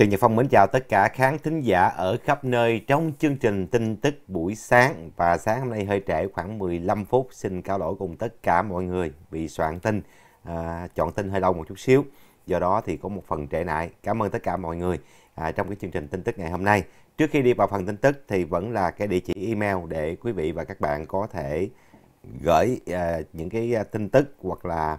Trần Nhật Phong mến chào tất cả khán thính giả ở khắp nơi trong chương trình tin tức buổi sáng và sáng hôm nay hơi trễ khoảng 15 phút xin cao lỗi cùng tất cả mọi người vì soạn tin à, chọn tin hơi lâu một chút xíu do đó thì có một phần trễ nại cảm ơn tất cả mọi người à, trong cái chương trình tin tức ngày hôm nay trước khi đi vào phần tin tức thì vẫn là cái địa chỉ email để quý vị và các bạn có thể gửi à, những cái à, tin tức hoặc là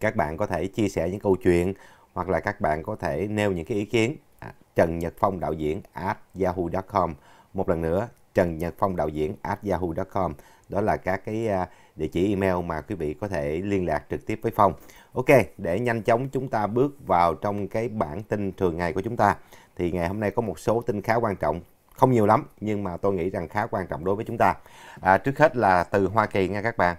các bạn có thể chia sẻ những câu chuyện hoặc là các bạn có thể nêu những cái ý kiến à, Trần Nhật Phong đạo diễn at yahoo.com một lần nữa Trần Nhật Phong đạo diễn at yahoo.com đó là các cái à, địa chỉ email mà quý vị có thể liên lạc trực tiếp với Phong. Ok, để nhanh chóng chúng ta bước vào trong cái bản tin thường ngày của chúng ta thì ngày hôm nay có một số tin khá quan trọng không nhiều lắm nhưng mà tôi nghĩ rằng khá quan trọng đối với chúng ta. À, trước hết là từ Hoa Kỳ nha các bạn.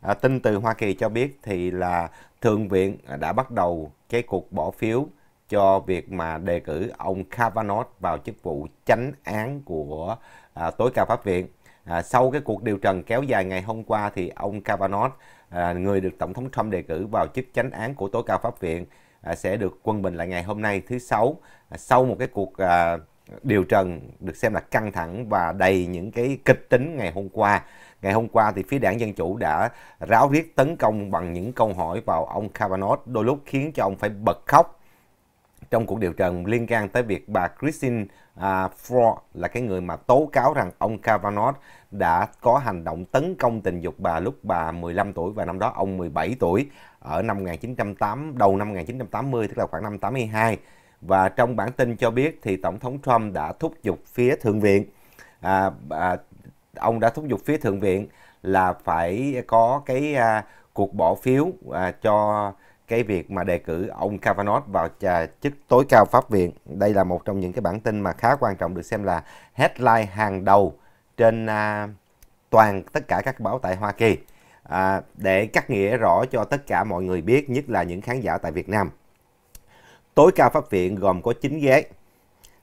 À, tin từ Hoa Kỳ cho biết thì là Thượng viện đã bắt đầu cái cuộc bỏ phiếu cho việc mà đề cử ông Kavanaugh vào chức vụ chánh án của à, tối cao pháp viện. À, sau cái cuộc điều trần kéo dài ngày hôm qua thì ông Kavanaugh, à, người được Tổng thống Trump đề cử vào chức chánh án của tối cao pháp viện, à, sẽ được quân bình lại ngày hôm nay thứ Sáu à, sau một cái cuộc à, điều trần được xem là căng thẳng và đầy những cái kịch tính ngày hôm qua. Ngày hôm qua thì phía đảng Dân Chủ đã ráo riết tấn công bằng những câu hỏi vào ông Kavanaugh, đôi lúc khiến cho ông phải bật khóc trong cuộc điều trần liên quan tới việc bà Christine à, Ford là cái người mà tố cáo rằng ông Kavanaugh đã có hành động tấn công tình dục bà lúc bà 15 tuổi và năm đó ông 17 tuổi ở năm 1980 đầu năm 1980 tức là khoảng năm 82 và trong bản tin cho biết thì tổng thống Trump đã thúc giục phía thượng viện à, à, ông đã thúc giục phía thượng viện là phải có cái à, cuộc bỏ phiếu à, cho cái việc mà đề cử ông Kavanaugh vào à, chức tối cao pháp viện. Đây là một trong những cái bản tin mà khá quan trọng được xem là headline hàng đầu trên à, toàn tất cả các báo tại Hoa Kỳ. À, để cắt nghĩa rõ cho tất cả mọi người biết, nhất là những khán giả tại Việt Nam. Tối cao pháp viện gồm có 9 ghế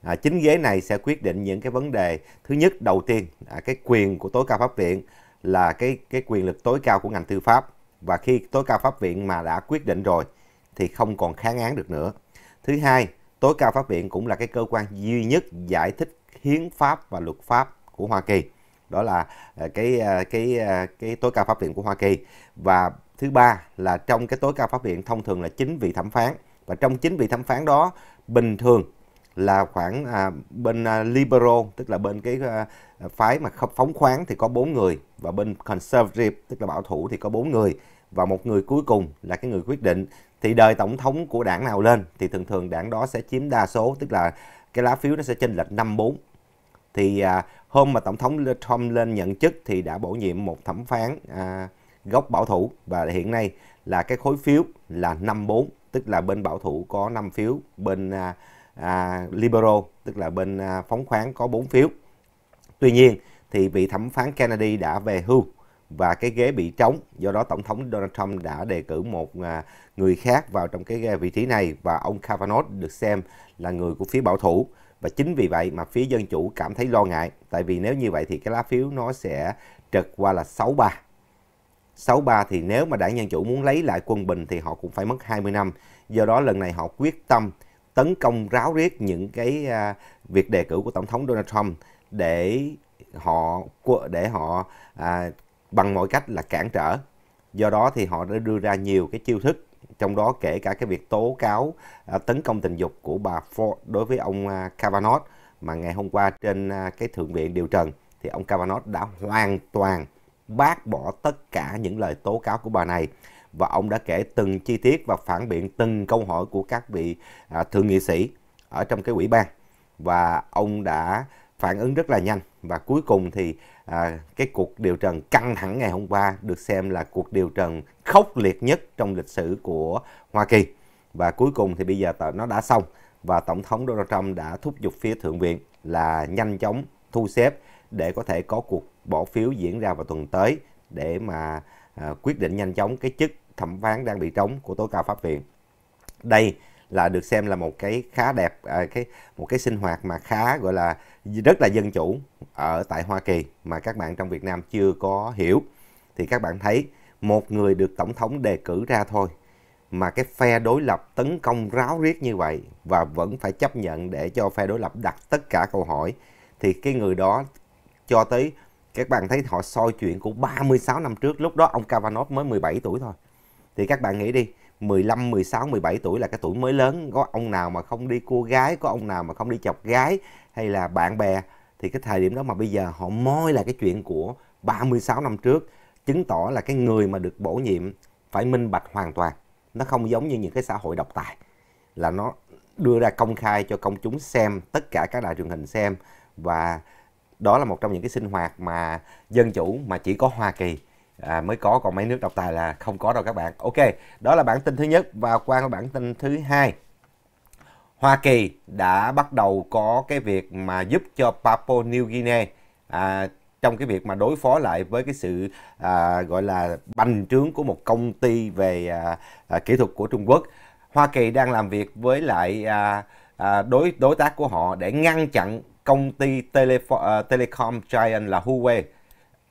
à, chính ghế này sẽ quyết định những cái vấn đề thứ nhất đầu tiên à, cái quyền của tối cao pháp viện là cái cái quyền lực tối cao của ngành tư pháp và khi tối cao pháp viện mà đã quyết định rồi thì không còn kháng án được nữa thứ hai tối cao pháp viện cũng là cái cơ quan duy nhất giải thích hiến pháp và luật pháp của Hoa Kỳ đó là à, cái à, cái à, cái tối cao pháp viện của Hoa Kỳ và thứ ba là trong cái tối cao pháp viện thông thường là chính vị thẩm phán và trong chính vị thẩm phán đó bình thường là khoảng à, bên à, liberal tức là bên cái à, phái mà phóng khoáng thì có bốn người và bên conservative tức là bảo thủ thì có bốn người và một người cuối cùng là cái người quyết định thì đời tổng thống của đảng nào lên thì thường thường đảng đó sẽ chiếm đa số tức là cái lá phiếu nó sẽ chênh lệch 54 thì à, hôm mà tổng thống Trump lên nhận chức thì đã bổ nhiệm một thẩm phán à, gốc bảo thủ và hiện nay là cái khối phiếu là 54 tức là bên bảo thủ có 5 phiếu bên à, à, liberal tức là bên à, phóng khoáng có 4 phiếu. Tuy nhiên thì vị thẩm phán Kennedy đã về hưu và cái ghế bị trống do đó tổng thống Donald Trump đã đề cử một à, người khác vào trong cái ghế vị trí này và ông Kavanaugh được xem là người của phía bảo thủ và chính vì vậy mà phía dân chủ cảm thấy lo ngại tại vì nếu như vậy thì cái lá phiếu nó sẽ trật qua là 63. 63 thì nếu mà đảng Dân Chủ muốn lấy lại quân bình thì họ cũng phải mất 20 năm. Do đó lần này họ quyết tâm tấn công ráo riết những cái à, việc đề cử của tổng thống Donald Trump để họ để họ à, bằng mọi cách là cản trở. Do đó thì họ đã đưa ra nhiều cái chiêu thức trong đó kể cả cái việc tố cáo à, tấn công tình dục của bà Ford đối với ông à, Kavanaugh mà ngày hôm qua trên à, cái thượng viện điều trần thì ông Kavanaugh đã hoàn toàn bác bỏ tất cả những lời tố cáo của bà này và ông đã kể từng chi tiết và phản biện từng câu hỏi của các vị à, thượng nghị sĩ ở trong cái ủy ban và ông đã phản ứng rất là nhanh và cuối cùng thì à, cái cuộc điều trần căng thẳng ngày hôm qua được xem là cuộc điều trần khốc liệt nhất trong lịch sử của Hoa Kỳ và cuối cùng thì bây giờ nó đã xong và tổng thống Donald Trump đã thúc giục phía thượng viện là nhanh chóng thu xếp để có thể có cuộc bỏ phiếu diễn ra vào tuần tới để mà À, quyết định nhanh chóng cái chức thẩm phán đang bị trống của tối cao pháp viện. Đây là được xem là một cái khá đẹp à, cái một cái sinh hoạt mà khá gọi là rất là dân chủ ở tại Hoa Kỳ mà các bạn trong Việt Nam chưa có hiểu thì các bạn thấy một người được tổng thống đề cử ra thôi mà cái phe đối lập tấn công ráo riết như vậy và vẫn phải chấp nhận để cho phe đối lập đặt tất cả câu hỏi thì cái người đó cho tới các bạn thấy họ soi chuyện của 36 năm trước lúc đó ông Kavanov mới 17 tuổi thôi thì các bạn nghĩ đi 15, 16, 17 tuổi là cái tuổi mới lớn có ông nào mà không đi cua gái có ông nào mà không đi chọc gái hay là bạn bè thì cái thời điểm đó mà bây giờ họ moi là cái chuyện của 36 năm trước chứng tỏ là cái người mà được bổ nhiệm phải minh bạch hoàn toàn nó không giống như những cái xã hội độc tài là nó đưa ra công khai cho công chúng xem tất cả các đài truyền hình xem và đó là một trong những cái sinh hoạt mà dân chủ mà chỉ có Hoa Kỳ à, mới có còn mấy nước độc tài là không có đâu các bạn ok đó là bản tin thứ nhất và qua cái bản tin thứ hai Hoa Kỳ đã bắt đầu có cái việc mà giúp cho Papua New Guinea à, trong cái việc mà đối phó lại với cái sự à, gọi là bành trướng của một công ty về à, à, kỹ thuật của Trung Quốc. Hoa Kỳ đang làm việc với lại à, à, đối đối tác của họ để ngăn chặn công ty telefo- uh, à, telecom giant là Huawei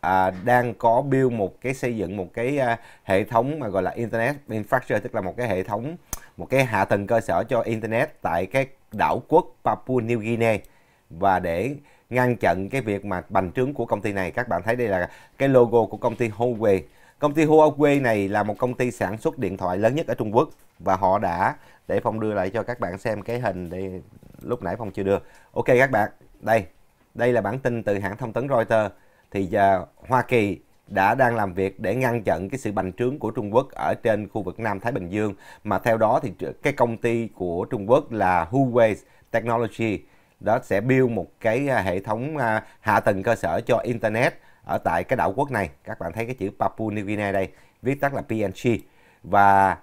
à, đang có build một cái xây dựng một cái à, hệ thống mà gọi là internet infrastructure tức là một cái hệ thống một cái hạ tầng cơ sở cho internet tại cái đảo quốc Papua New Guinea và để ngăn chặn cái việc mà bành trướng của công ty này các bạn thấy đây là cái logo của công ty Huawei công ty Huawei này là một công ty sản xuất điện thoại lớn nhất ở Trung Quốc và họ đã để phong đưa lại cho các bạn xem cái hình đây lúc nãy phong chưa đưa ok các bạn đây, đây là bản tin từ hãng thông tấn Reuters. Thì uh, Hoa Kỳ đã đang làm việc để ngăn chặn cái sự bành trướng của Trung Quốc ở trên khu vực Nam Thái Bình Dương mà theo đó thì cái công ty của Trung Quốc là Huawei Technology đó sẽ build một cái à, hệ thống à, hạ tầng cơ sở cho internet ở tại cái đảo quốc này các bạn thấy cái chữ Papua New Guinea đây viết tắt là PNG và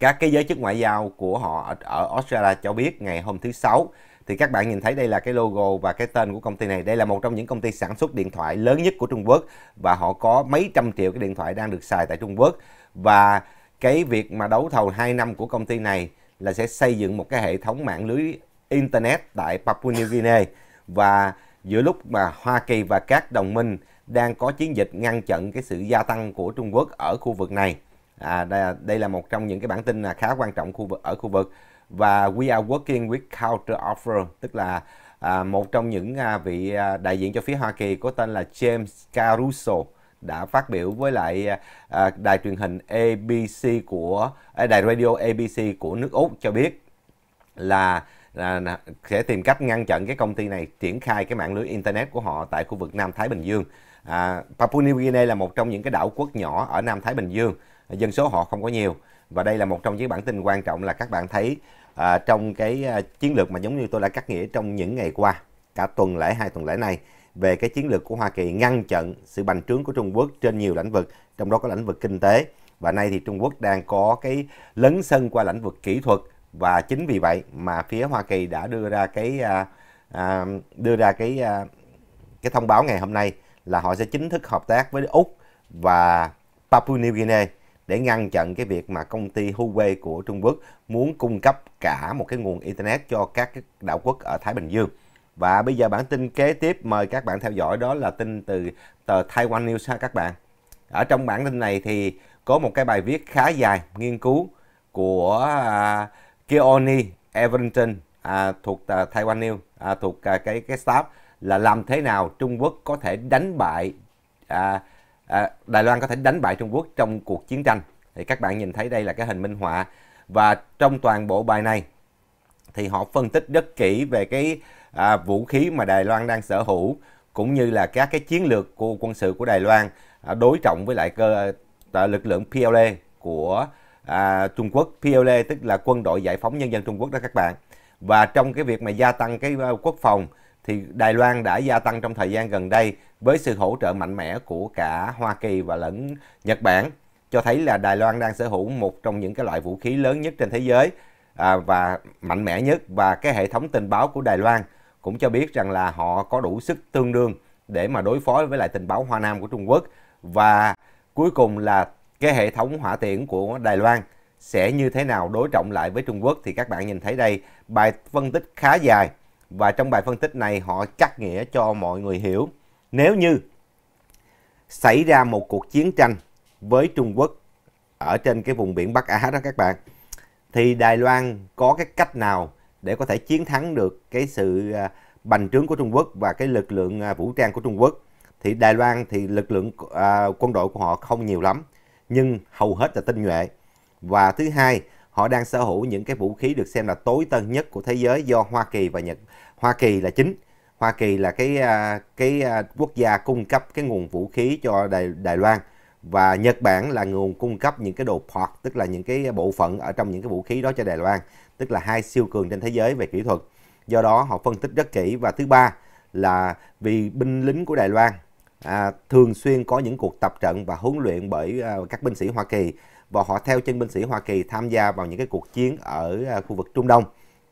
các cái giới chức ngoại giao của họ ở Australia cho biết ngày hôm thứ sáu thì các bạn nhìn thấy đây là cái logo và cái tên của công ty này đây là một trong những công ty sản xuất điện thoại lớn nhất của Trung Quốc và họ có mấy trăm triệu cái điện thoại đang được xài tại Trung Quốc và cái việc mà đấu thầu 2 năm của công ty này là sẽ xây dựng một cái hệ thống mạng lưới internet tại Papua New Guinea và giữa lúc mà Hoa Kỳ và các đồng minh đang có chiến dịch ngăn chặn cái sự gia tăng của Trung Quốc ở khu vực này. À, đây, đây là một trong những cái bản tin là khá quan trọng khu vực ở khu vực và we are working with counter offer tức là à, một trong những à, vị à, đại diện cho phía Hoa Kỳ có tên là James Caruso đã phát biểu với lại à, đài truyền hình ABC của à, đài radio ABC của nước Úc cho biết là à, sẽ tìm cách ngăn chặn cái công ty này triển khai cái mạng lưới internet của họ tại khu vực Nam Thái Bình Dương. À, Papua New Guinea là một trong những cái đảo quốc nhỏ ở Nam Thái Bình Dương, dân số họ không có nhiều và đây là một trong những bản tin quan trọng là các bạn thấy à, trong cái à, chiến lược mà giống như tôi đã cắt nghĩa trong những ngày qua, cả tuần lễ hai tuần lễ này về cái chiến lược của Hoa Kỳ ngăn chặn sự bành trướng của Trung Quốc trên nhiều lĩnh vực, trong đó có lĩnh vực kinh tế. Và nay thì Trung Quốc đang có cái lấn sân qua lĩnh vực kỹ thuật và chính vì vậy mà phía Hoa Kỳ đã đưa ra cái à, à, đưa ra cái à, cái thông báo ngày hôm nay là họ sẽ chính thức hợp tác với Úc và Papua New Guinea để ngăn chặn cái việc mà công ty Huawei của Trung Quốc muốn cung cấp cả một cái nguồn Internet cho các đảo quốc ở Thái Bình Dương. Và bây giờ bản tin kế tiếp mời các bạn theo dõi đó là tin từ tờ Taiwan News ha các bạn. Ở trong bản tin này thì có một cái bài viết khá dài nghiên cứu của uh, à, Keoni Everton à, thuộc à, Taiwan News à, thuộc à, cái cái staff là làm thế nào Trung Quốc có thể đánh bại à, À, Đài Loan có thể đánh bại Trung Quốc trong cuộc chiến tranh. Thì các bạn nhìn thấy đây là cái hình minh họa và trong toàn bộ bài này thì họ phân tích rất kỹ về cái à, vũ khí mà Đài Loan đang sở hữu cũng như là các cái chiến lược của quân sự của Đài Loan à, đối trọng với lại cơ à, lực lượng PLA của à, Trung Quốc. PLA tức là quân đội giải phóng nhân dân Trung Quốc đó các bạn. Và trong cái việc mà gia tăng cái à, quốc phòng thì Đài Loan đã gia tăng trong thời gian gần đây với sự hỗ trợ mạnh mẽ của cả Hoa Kỳ và lẫn Nhật Bản cho thấy là Đài Loan đang sở hữu một trong những cái loại vũ khí lớn nhất trên thế giới à, và mạnh mẽ nhất và cái hệ thống tình báo của Đài Loan cũng cho biết rằng là họ có đủ sức tương đương để mà đối phó với lại tình báo Hoa Nam của Trung Quốc và cuối cùng là cái hệ thống hỏa tiễn của Đài Loan sẽ như thế nào đối trọng lại với Trung Quốc thì các bạn nhìn thấy đây bài phân tích khá dài và trong bài phân tích này họ cắt nghĩa cho mọi người hiểu. Nếu như xảy ra một cuộc chiến tranh với Trung Quốc ở trên cái vùng biển Bắc Á đó các bạn thì Đài Loan có cái cách nào để có thể chiến thắng được cái sự à, bành trướng của Trung Quốc và cái lực lượng à, vũ trang của Trung Quốc thì Đài Loan thì lực lượng à, quân đội của họ không nhiều lắm nhưng hầu hết là tinh nhuệ và thứ hai họ đang sở hữu những cái vũ khí được xem là tối tân nhất của thế giới do Hoa Kỳ và Nhật Hoa Kỳ là chính Hoa Kỳ là cái à, cái à, quốc gia cung cấp cái nguồn vũ khí cho Đài, Đài Loan và Nhật Bản là nguồn cung cấp những cái đồ part tức là những cái bộ phận ở trong những cái vũ khí đó cho Đài Loan tức là hai siêu cường trên thế giới về kỹ thuật do đó họ phân tích rất kỹ và thứ ba là vì binh lính của Đài Loan à, thường xuyên có những cuộc tập trận và huấn luyện bởi à, các binh sĩ Hoa Kỳ và họ theo chân binh sĩ Hoa Kỳ tham gia vào những cái cuộc chiến ở à, khu vực Trung Đông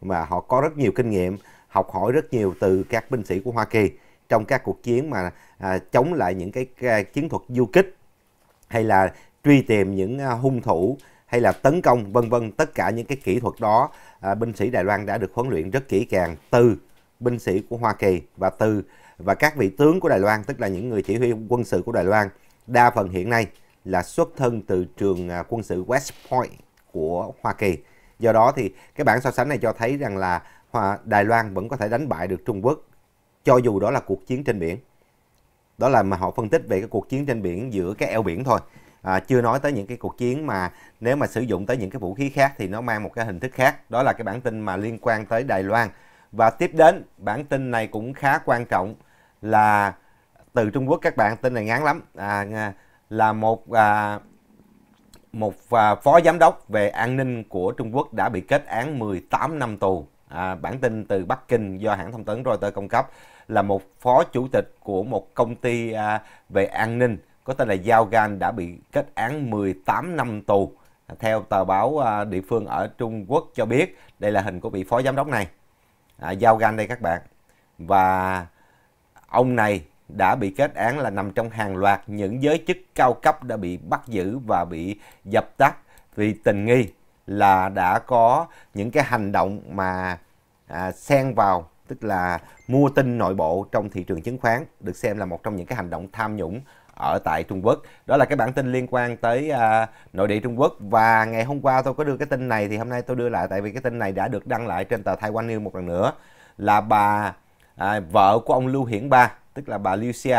mà họ có rất nhiều kinh nghiệm, học hỏi rất nhiều từ các binh sĩ của Hoa Kỳ trong các cuộc chiến mà à, chống lại những cái, à, chiến thuật du kích hay là truy tìm những à, hung thủ hay là tấn công vân vân tất cả những cái kỹ thuật đó à, binh sĩ Đài Loan đã được huấn luyện rất kỹ càng từ binh sĩ của Hoa Kỳ và từ và các vị tướng của Đài Loan tức là những người chỉ huy quân sự của Đài Loan đa phần hiện nay là xuất thân từ trường à, quân sự West Point của Hoa Kỳ. Do đó thì cái bảng so sánh này cho thấy rằng là Đài Loan vẫn có thể đánh bại được Trung Quốc cho dù đó là cuộc chiến trên biển. Đó là mà họ phân tích về cái cuộc chiến trên biển giữa cái eo biển thôi. À, chưa nói tới những cái cuộc chiến mà nếu mà sử dụng tới những cái vũ khí khác thì nó mang một cái hình thức khác. Đó là cái bản tin mà liên quan tới Đài Loan. Và tiếp đến bản tin này cũng khá quan trọng là từ Trung Quốc các bạn tin này ngắn lắm. À, à là một à, một à, phó giám đốc về an ninh của Trung Quốc đã bị kết án 18 năm tù. À, bản tin từ Bắc Kinh do hãng thông tấn Reuters cung cấp là một phó chủ tịch của một công ty à, về an ninh có tên là Giao Gan đã bị kết án 18 năm tù. Theo tờ báo à, địa phương ở Trung Quốc cho biết, đây là hình của vị phó giám đốc này. À, Giao Gan đây các bạn. Và ông này đã bị kết án là nằm trong hàng loạt những giới chức cao cấp đã bị bắt giữ và bị dập tắt vì tình nghi là đã có những cái hành động mà à, xen vào tức là mua tin nội bộ trong thị trường chứng khoán được xem là một trong những cái hành động tham nhũng ở tại Trung Quốc. Đó là cái bản tin liên quan tới à, nội địa Trung Quốc và ngày hôm qua tôi có đưa cái tin này thì hôm nay tôi đưa lại tại vì cái tin này đã được đăng lại trên tờ Taiwan News một lần nữa là bà à, vợ của ông Lưu Hiển Ba tức là bà Lucia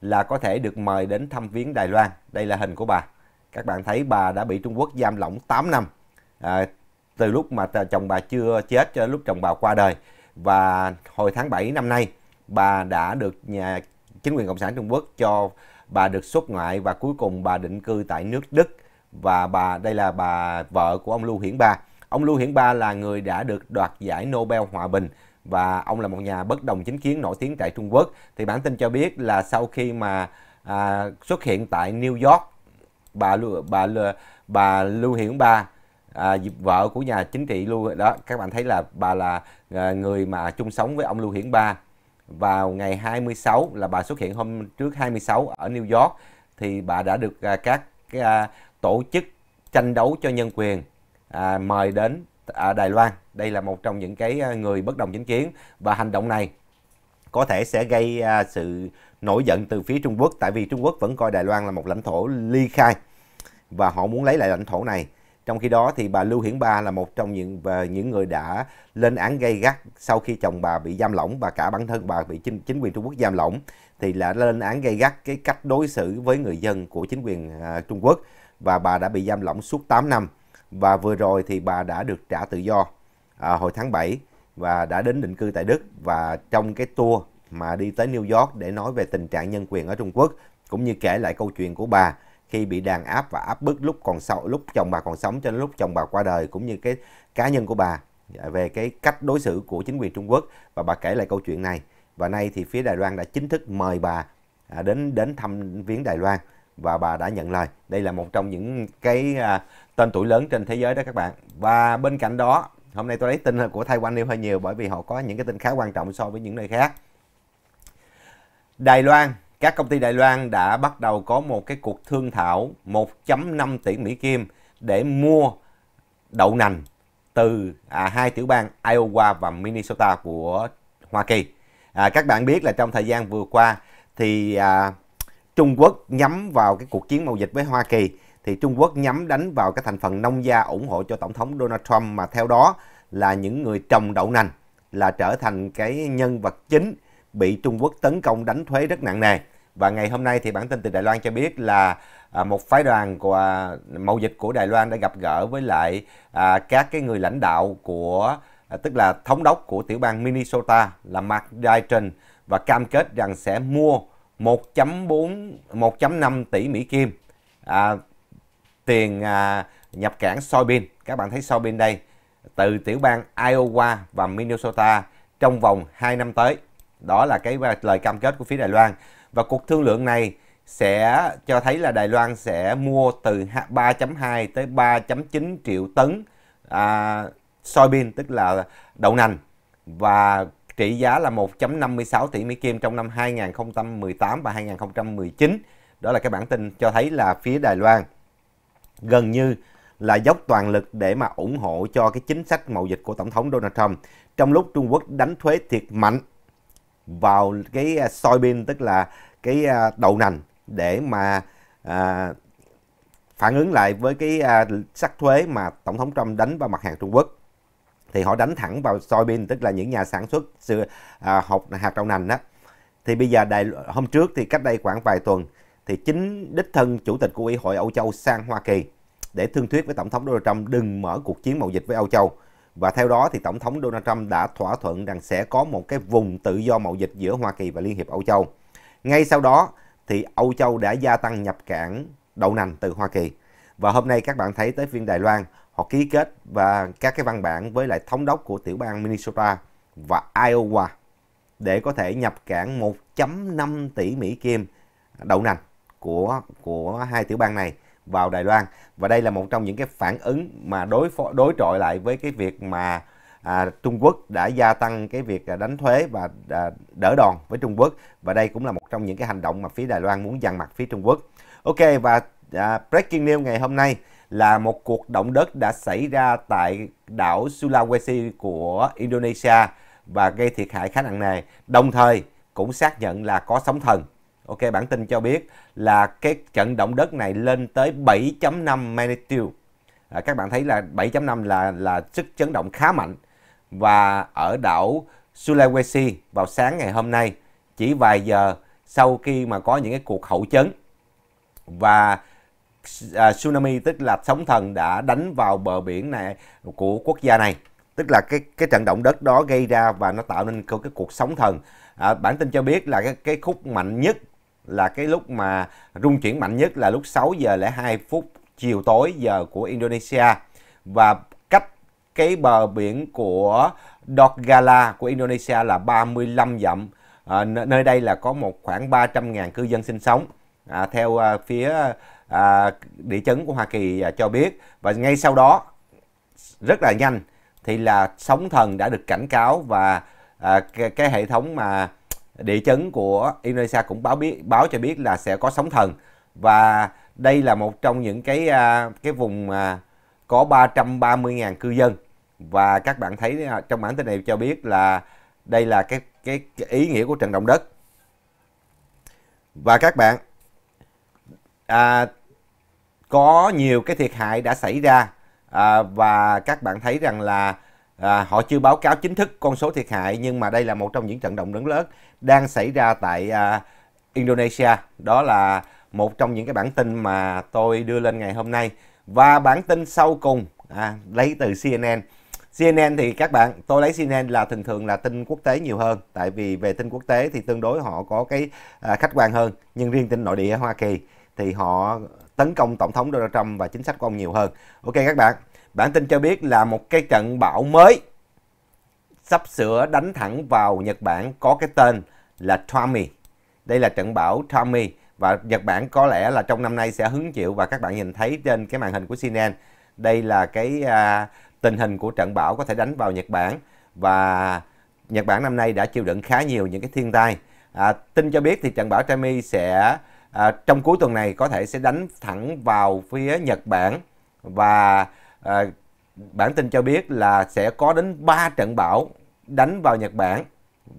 là có thể được mời đến thăm viếng Đài Loan. Đây là hình của bà. Các bạn thấy bà đã bị Trung Quốc giam lỏng 8 năm à, từ lúc mà chồng bà chưa chết cho lúc chồng bà qua đời. Và hồi tháng 7 năm nay, bà đã được nhà chính quyền Cộng sản Trung Quốc cho bà được xuất ngoại và cuối cùng bà định cư tại nước Đức và bà đây là bà vợ của ông Lưu Hiển Ba. Ông Lưu Hiển Ba là người đã được đoạt giải Nobel Hòa Bình và ông là một nhà bất đồng chính kiến nổi tiếng tại Trung Quốc thì bản tin cho biết là sau khi mà à, xuất hiện tại New York bà bà bà, bà Lưu Hiển Ba à, vợ của nhà chính trị Lưu đó các bạn thấy là bà là à, người mà chung sống với ông Lưu Hiển Ba vào ngày 26 là bà xuất hiện hôm trước 26 ở New York thì bà đã được à, các à, tổ chức tranh đấu cho nhân quyền à, mời đến ở à, Đài Loan. Đây là một trong những cái ờ, người bất đồng chính kiến và hành động này có thể sẽ gây à, sự nổi giận từ phía Trung Quốc tại vì Trung Quốc vẫn coi Đài Loan là một lãnh thổ ly khai và họ muốn lấy lại lãnh thổ này. Trong khi đó thì bà Lưu Hiển Ba là một trong những và những người đã lên án gây gắt sau khi chồng bà bị giam lỏng và cả bản thân bà bị chính, chính quyền Trung Quốc giam lỏng thì đã lên án gây gắt cái cách đối xử với người dân của chính quyền à, Trung Quốc và bà đã bị giam lỏng suốt 8 năm và vừa rồi thì bà đã được trả tự do à, hồi tháng 7 và đã đến định cư tại Đức và trong cái tour mà đi tới New York để nói về tình trạng nhân quyền ở Trung Quốc cũng như kể lại câu chuyện của bà khi bị đàn áp và áp bức lúc còn sau lúc chồng bà còn sống cho đến lúc chồng bà qua đời cũng như cái cá nhân của bà à, về cái cách đối xử của chính quyền Trung Quốc và bà kể lại câu chuyện này và nay thì phía Đài Loan đã chính thức mời bà à, đến đến thăm viếng Đài Loan và bà đã nhận lời đây là một trong những cái à, tên tuổi lớn trên thế giới đó các bạn và bên cạnh đó hôm nay tôi lấy tin của Thái Quan nêu hơi nhiều bởi vì họ có những cái tin khá quan trọng so với những nơi khác Đài Loan các công ty Đài Loan đã bắt đầu có một cái cuộc thương thảo 1.5 tỷ Mỹ Kim để mua đậu nành từ à, hai tiểu bang Iowa và Minnesota của Hoa Kỳ. À, các bạn biết là trong thời gian vừa qua thì à, Trung Quốc nhắm vào cái cuộc chiến mậu dịch với Hoa Kỳ thì Trung Quốc nhắm đánh vào cái thành phần nông gia ủng hộ cho Tổng thống Donald Trump mà theo đó là những người trồng đậu nành là trở thành cái nhân vật chính bị Trung Quốc tấn công đánh thuế rất nặng nề. Và ngày hôm nay thì bản tin từ Đài Loan cho biết là à, một phái đoàn của à, mậu dịch của Đài Loan đã gặp gỡ với lại à, các cái người lãnh đạo của tức là thống đốc của tiểu bang Minnesota là Mark Dayton và cam kết rằng sẽ mua 1.4 1.5 tỷ Mỹ kim tiền à, nhập cảng soybean. Các bạn thấy soybean đây từ tiểu bang Iowa và Minnesota trong vòng 2 năm tới. Đó là cái à, lời cam kết của phía Đài Loan. Và cuộc thương lượng này sẽ cho thấy là Đài Loan sẽ mua từ 3.2 tới 3.9 triệu tấn à, soybean tức là đậu nành và trị giá là 1.56 tỷ Mỹ Kim trong năm 2018 và 2019. Đó là cái bản tin cho thấy là phía Đài Loan gần như là dốc toàn lực để mà ủng hộ cho cái chính sách mậu dịch của Tổng thống Donald Trump trong lúc Trung Quốc đánh thuế thiệt mạnh vào cái à, soybean tức là cái à, đậu nành để mà à, phản ứng lại với cái à, sắc thuế mà Tổng thống Trump đánh vào mặt hàng Trung Quốc thì họ đánh thẳng vào soybean tức là những nhà sản xuất sự à, hột hạt đậu nành đó thì bây giờ đài hôm trước thì cách đây khoảng vài tuần thì chính đích thân chủ tịch của Ủy hội Âu Châu sang Hoa Kỳ để thương thuyết với Tổng thống Donald Trump đừng mở cuộc chiến mậu dịch với Âu Châu. Và theo đó thì Tổng thống Donald Trump đã thỏa thuận rằng sẽ có một cái vùng tự do mậu dịch giữa Hoa Kỳ và Liên hiệp Âu Châu. Ngay sau đó thì Âu Châu đã gia tăng nhập cảng đậu nành từ Hoa Kỳ. Và hôm nay các bạn thấy tới phiên Đài Loan, họ ký kết và các cái văn bản với lại thống đốc của tiểu bang Minnesota và Iowa để có thể nhập cảng 1.5 tỷ Mỹ Kim đậu nành của của hai tiểu bang này vào Đài Loan và đây là một trong những cái phản ứng mà đối phó, đối trọi lại với cái việc mà à, Trung Quốc đã gia tăng cái việc đánh thuế và à, đỡ đòn với Trung Quốc và đây cũng là một trong những cái hành động mà phía Đài Loan muốn dằn mặt phía Trung Quốc. Ok và à, breaking news ngày hôm nay là một cuộc động đất đã xảy ra tại đảo Sulawesi của Indonesia và gây thiệt hại khá nặng nề. Đồng thời cũng xác nhận là có sóng thần Ok, bản tin cho biết là cái trận động đất này lên tới 7.5 magnitude. À, các bạn thấy là 7.5 là là sức chấn động khá mạnh và ở đảo Sulawesi vào sáng ngày hôm nay chỉ vài giờ sau khi mà có những cái cuộc hậu chấn và à, tsunami tức là sóng thần đã đánh vào bờ biển này của quốc gia này tức là cái cái trận động đất đó gây ra và nó tạo nên cái, cuộc sóng thần à, bản tin cho biết là cái, cái khúc mạnh nhất là cái lúc mà rung chuyển mạnh nhất là lúc 6 giờ lẻ 2 phút chiều tối giờ của Indonesia và cách cái bờ biển của Donggala của Indonesia là 35 dặm. À, nơi đây là có một khoảng 300.000 cư dân sinh sống. À, theo à, phía à, địa chấn của Hoa Kỳ à, cho biết và ngay sau đó rất là nhanh thì là sóng thần đã được cảnh cáo và à, cái, cái hệ thống mà địa chấn của Indonesia cũng báo biết báo cho biết là sẽ có sóng thần và đây là một trong những cái à, cái vùng à, có 330.000 cư dân và các bạn thấy à, trong bản tin này cho biết là đây là cái cái, cái ý nghĩa của trận động đất và các bạn à, có nhiều cái thiệt hại đã xảy ra à, và các bạn thấy rằng là À, họ chưa báo cáo chính thức con số thiệt hại nhưng mà đây là một trong những trận động lớn lớn đang xảy ra tại à, Indonesia. Đó là một trong những cái bản tin mà tôi đưa lên ngày hôm nay. Và bản tin sau cùng à, lấy từ CNN. CNN thì các bạn, tôi lấy CNN là thường thường là tin quốc tế nhiều hơn. Tại vì về tin quốc tế thì tương đối họ có cái à, khách quan hơn. Nhưng riêng tin nội địa Hoa Kỳ thì họ tấn công Tổng thống Donald Trump và chính sách của ông nhiều hơn. Ok các bạn. Bản tin cho biết là một cái trận bão mới sắp sửa đánh thẳng vào Nhật Bản có cái tên là Tommy. Đây là trận bão Tommy và Nhật Bản có lẽ là trong năm nay sẽ hứng chịu và các bạn nhìn thấy trên cái màn hình của CNN đây là cái à, tình hình của trận bão có thể đánh vào Nhật Bản và Nhật Bản năm nay đã chịu đựng khá nhiều những cái thiên tai. À, tin cho biết thì trận bão Tommy sẽ à, trong cuối tuần này có thể sẽ đánh thẳng vào phía Nhật Bản và à, bản tin cho biết là sẽ có đến 3 trận bão đánh vào Nhật Bản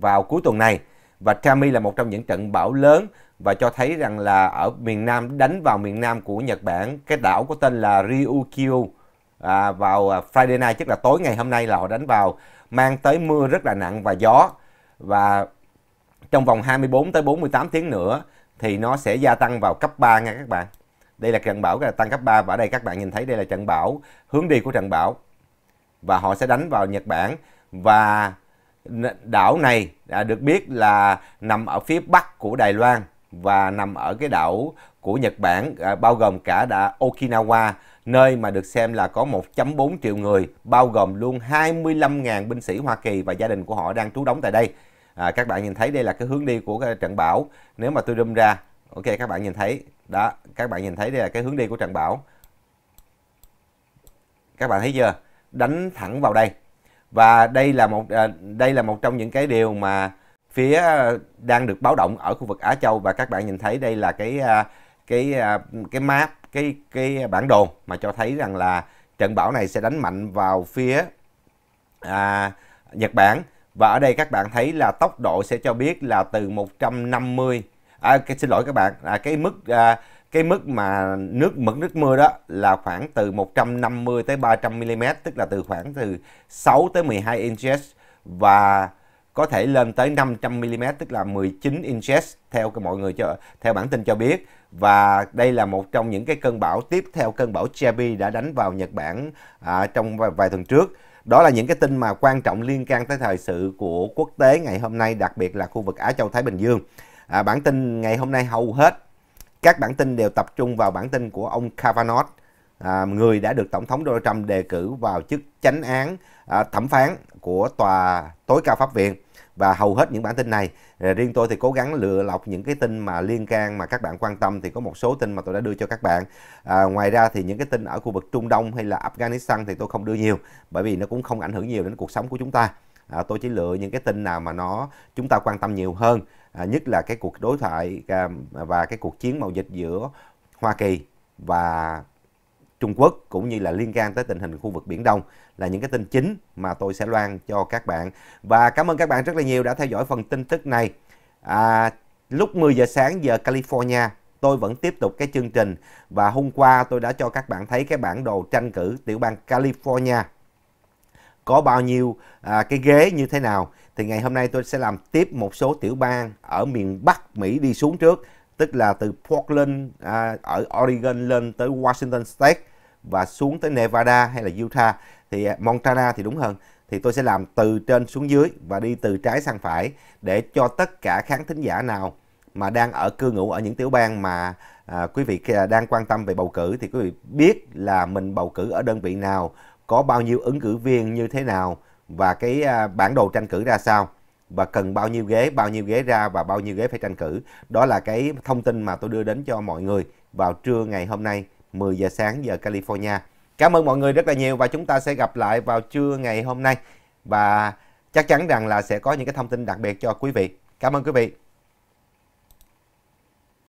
vào cuối tuần này và Tami là một trong những trận bão lớn và cho thấy rằng là ở miền Nam đánh vào miền Nam của Nhật Bản cái đảo có tên là Ryukyu à, vào à, Friday night tức là tối ngày hôm nay là họ đánh vào mang tới mưa rất là nặng và gió và trong vòng 24 tới 48 tiếng nữa thì nó sẽ gia tăng vào cấp 3 nha các bạn đây là trận bão tăng cấp 3 và ở đây các bạn nhìn thấy đây là trận bão hướng đi của trận bão và họ sẽ đánh vào Nhật Bản và đảo này đã được biết là nằm ở phía bắc của Đài Loan và nằm ở cái đảo của Nhật Bản à, bao gồm cả đã Okinawa nơi mà được xem là có 1.4 triệu người bao gồm luôn 25.000 binh sĩ Hoa Kỳ và gia đình của họ đang trú đóng tại đây. À, các bạn nhìn thấy đây là cái hướng đi của cái trận bão. Nếu mà tôi đâm ra, ok các bạn nhìn thấy đó các bạn nhìn thấy đây là cái hướng đi của trận bão các bạn thấy chưa đánh thẳng vào đây và đây là một à, đây là một trong những cái điều mà phía à, đang được báo động ở khu vực Á Châu và các bạn nhìn thấy đây là cái à, cái cái map cái cái bản đồ mà cho thấy rằng là trận bão này sẽ đánh mạnh vào phía à, Nhật Bản và ở đây các bạn thấy là tốc độ sẽ cho biết là từ 150 à, cái, xin lỗi các bạn à, cái mức à, cái mức mà nước mực nước mưa đó là khoảng từ 150 tới 300 mm tức là từ khoảng từ 6 tới 12 inches và có thể lên tới 500 mm tức là 19 inches theo cái mọi người cho theo bản tin cho biết và đây là một trong những cái cơn bão tiếp theo cơn bão Chabi đã đánh vào Nhật Bản à, trong vài, vài tuần trước. Đó là những cái tin mà quan trọng liên can tới thời sự của quốc tế ngày hôm nay, đặc biệt là khu vực Á Châu Thái Bình Dương à, bản tin ngày hôm nay hầu hết các bản tin đều tập trung vào bản tin của ông Kavanaugh, à, người đã được Tổng thống Donald Trump đề cử vào chức chánh án à, thẩm phán của tòa tối cao pháp viện và hầu hết những bản tin này à, riêng tôi thì cố gắng lựa lọc những cái tin mà liên can mà các bạn quan tâm thì có một số tin mà tôi đã đưa cho các bạn à, ngoài ra thì những cái tin ở khu vực Trung Đông hay là Afghanistan thì tôi không đưa nhiều bởi vì nó cũng không ảnh hưởng nhiều đến cuộc sống của chúng ta à, tôi chỉ lựa những cái tin nào mà nó chúng ta quan tâm nhiều hơn à, nhất là cái cuộc đối thoại à, và cái cuộc chiến mậu dịch giữa Hoa Kỳ và Trung Quốc cũng như là liên quan tới tình hình khu vực Biển Đông là những cái tin chính mà tôi sẽ loan cho các bạn. Và cảm ơn các bạn rất là nhiều đã theo dõi phần tin tức này. À, lúc 10 giờ sáng giờ California tôi vẫn tiếp tục cái chương trình và hôm qua tôi đã cho các bạn thấy cái bản đồ tranh cử tiểu bang California có bao nhiêu à, cái ghế như thế nào thì ngày hôm nay tôi sẽ làm tiếp một số tiểu bang ở miền Bắc Mỹ đi xuống trước tức là từ Portland à, ở Oregon lên tới Washington State và xuống tới Nevada hay là Utah thì à, Montana thì đúng hơn thì tôi sẽ làm từ trên xuống dưới và đi từ trái sang phải để cho tất cả khán thính giả nào mà đang ở cư ngụ ở những tiểu bang mà à, quý vị à, đang quan tâm về bầu cử thì quý vị biết là mình bầu cử ở đơn vị nào có bao nhiêu ứng cử viên như thế nào và cái à, bản đồ tranh cử ra sao và cần bao nhiêu ghế, bao nhiêu ghế ra và bao nhiêu ghế phải tranh cử. Đó là cái thông tin mà tôi đưa đến cho mọi người vào trưa ngày hôm nay 10 giờ sáng giờ California. Cảm ơn mọi người rất là nhiều và chúng ta sẽ gặp lại vào trưa ngày hôm nay và chắc chắn rằng là sẽ có những cái thông tin đặc biệt cho quý vị. Cảm ơn quý vị.